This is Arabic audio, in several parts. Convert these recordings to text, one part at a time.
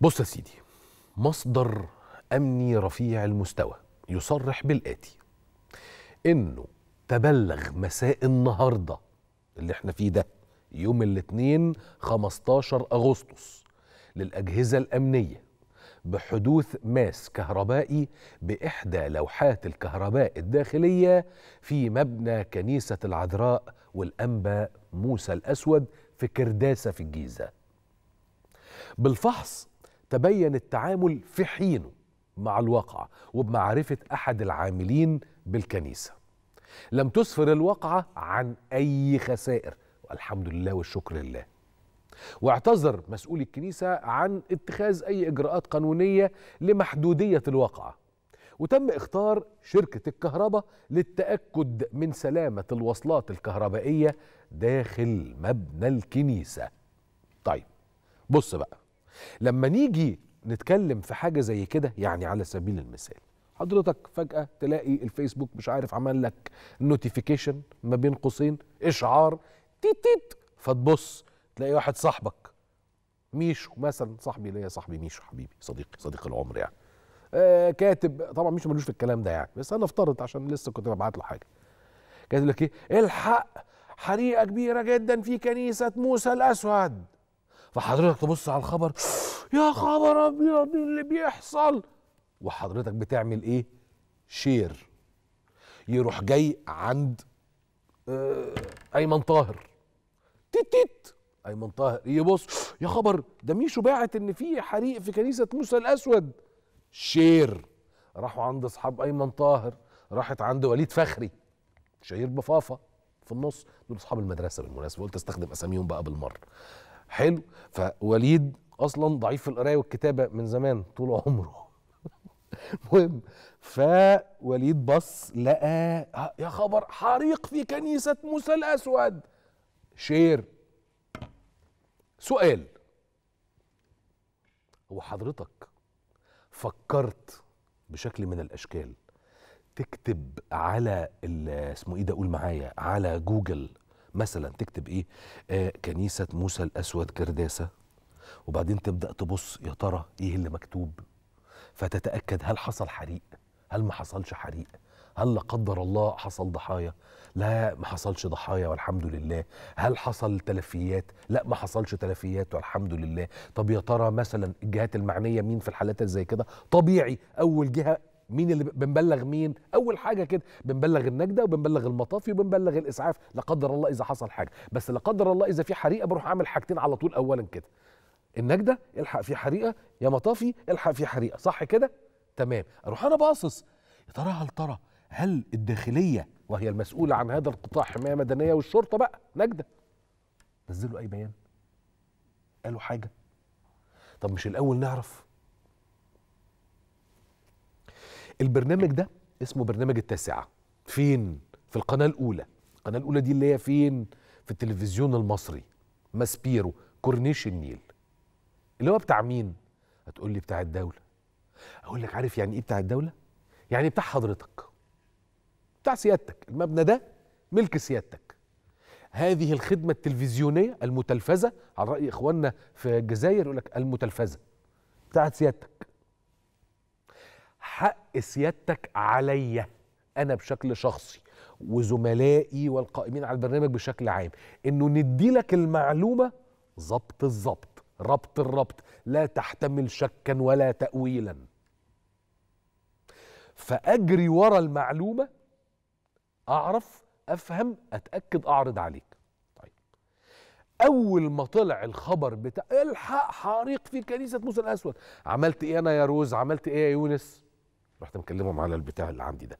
بص يا سيدي مصدر امني رفيع المستوى يصرح بالاتي انه تبلغ مساء النهارده اللي احنا فيه ده يوم الاثنين 15 اغسطس للاجهزه الامنيه بحدوث ماس كهربائي باحدى لوحات الكهرباء الداخليه في مبنى كنيسه العذراء والانبا موسى الاسود في كرداسه في الجيزه بالفحص تبين التعامل في حينه مع الواقعة وبمعرفة أحد العاملين بالكنيسة لم تسفر الواقعة عن أي خسائر والحمد لله والشكر لله واعتذر مسؤول الكنيسة عن اتخاذ أي إجراءات قانونية لمحدودية الواقعة وتم اختار شركة الكهرباء للتأكد من سلامة الوصلات الكهربائية داخل مبنى الكنيسة طيب بص بقى لما نيجي نتكلم في حاجه زي كده يعني على سبيل المثال حضرتك فجاه تلاقي الفيسبوك مش عارف عمل لك نوتيفيكيشن ما بين قوسين اشعار تيت تيت فتبص تلاقي واحد صاحبك ميشو مثلا صاحبي ليا صاحبي ميشو حبيبي صديقي صديق العمر يعني آه كاتب طبعا ميشو ملوش في الكلام ده يعني بس انا افترضت عشان لسه كنت ببعت له حاجه كاتب لك ايه الحق حريقه كبيره جدا في كنيسه موسى الاسود فحضرتك تبص على الخبر يا خبر ابيض إيه اللي بيحصل وحضرتك بتعمل ايه شير يروح جاي عند آه ايمن طاهر تيت تيت ايمن طاهر يبص يا خبر ده ميشو باعت ان في حريق في كنيسه موسى الاسود شير راحوا عند اصحاب ايمن طاهر راحت عند وليد فخري شهير بفافا في النص دول اصحاب المدرسه بالمناسبه قلت استخدم اساميهم بقى بالمره حلو فوليد اصلا ضعيف في القرايه والكتابه من زمان طول عمره المهم فوليد بص لقى يا خبر حريق في كنيسه موسى الاسود شير سؤال هو حضرتك فكرت بشكل من الاشكال تكتب على اسمه ايه ده قول معايا على جوجل مثلا تكتب ايه آه كنيسه موسى الاسود كرداسه وبعدين تبدا تبص يا ترى ايه اللي مكتوب فتتاكد هل حصل حريق هل ما حصلش حريق هل لا قدر الله حصل ضحايا لا ما حصلش ضحايا والحمد لله هل حصل تلفيات لا ما حصلش تلفيات والحمد لله طب يا ترى مثلا الجهات المعنيه مين في الحالات زي كده طبيعي اول جهه مين اللي بنبلغ مين اول حاجه كده بنبلغ النجده وبنبلغ المطافي وبنبلغ الاسعاف لا قدر الله اذا حصل حاجه بس لا قدر الله اذا في حريقه بروح اعمل حاجتين على طول اولا كده النجده الحق في حريقه يا مطافي الحق في حريقه صح كده تمام اروح انا باصص يا ترى هل ترى هل الداخليه وهي المسؤوله عن هذا القطاع حمايه مدنيه والشرطه بقى نجده نزلوا اي بيان قالوا حاجه طب مش الاول نعرف البرنامج ده اسمه برنامج التاسعة فين؟ في القناة الأولى القناة الأولى دي اللي هي فين؟ في التلفزيون المصري ماسبيرو كورنيش النيل اللي هو بتاع مين؟ هتقول لي بتاع الدولة أقول لك عارف يعني إيه بتاع الدولة؟ يعني بتاع حضرتك بتاع سيادتك المبنى ده ملك سيادتك هذه الخدمة التلفزيونية المتلفزة على رأي إخواننا في الجزائر يقول لك المتلفزة بتاعت سيادتك حق سيادتك عليا انا بشكل شخصي وزملائي والقائمين على البرنامج بشكل عام انه ندي لك المعلومه ظبط الظبط ربط الربط لا تحتمل شكا ولا تاويلا فاجري ورا المعلومه اعرف افهم اتاكد اعرض عليك طيب اول ما طلع الخبر بتاع الحق حريق في كنيسه موسى الاسود عملت ايه انا يا روز عملت ايه يا يونس رحت مكلمهم على البتاع اللي عندي ده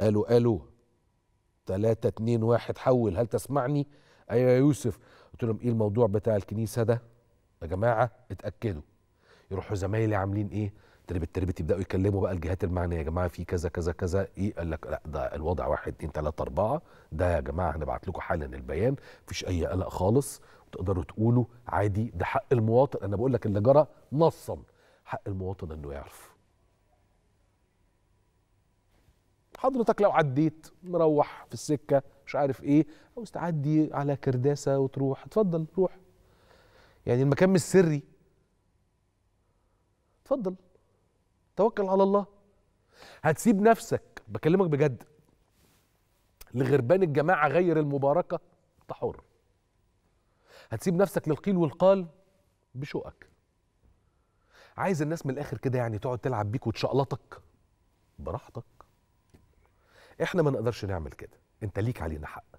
قالوا قالوا 3 2 1 حول هل تسمعني ايوه يا يوسف قلت لهم ايه الموضوع بتاع الكنيسه ده يا جماعه اتاكدوا يروحوا زمايلي عاملين ايه تربت تربت يبداوا يكلموا بقى الجهات المعنيه يا جماعه في كذا كذا كذا ايه قال لك لا ده الوضع 1 2 3 4 ده يا جماعه هنبعت لكم حالا البيان مفيش اي قلق خالص وتقدروا تقولوا عادي ده حق المواطن انا بقول لك اللي جرى نصا حق المواطن انه يعرف حضرتك لو عديت مروح في السكه مش عارف ايه عاوز تعدي على كرداسه وتروح اتفضل روح يعني المكان مش سري اتفضل توكل على الله هتسيب نفسك بكلمك بجد لغربان الجماعه غير المباركه انت حر هتسيب نفسك للقيل والقال بشوقك عايز الناس من الاخر كده يعني تقعد تلعب بيك وتشقلطك براحتك احنا ما نقدرش نعمل كده انت ليك علينا حق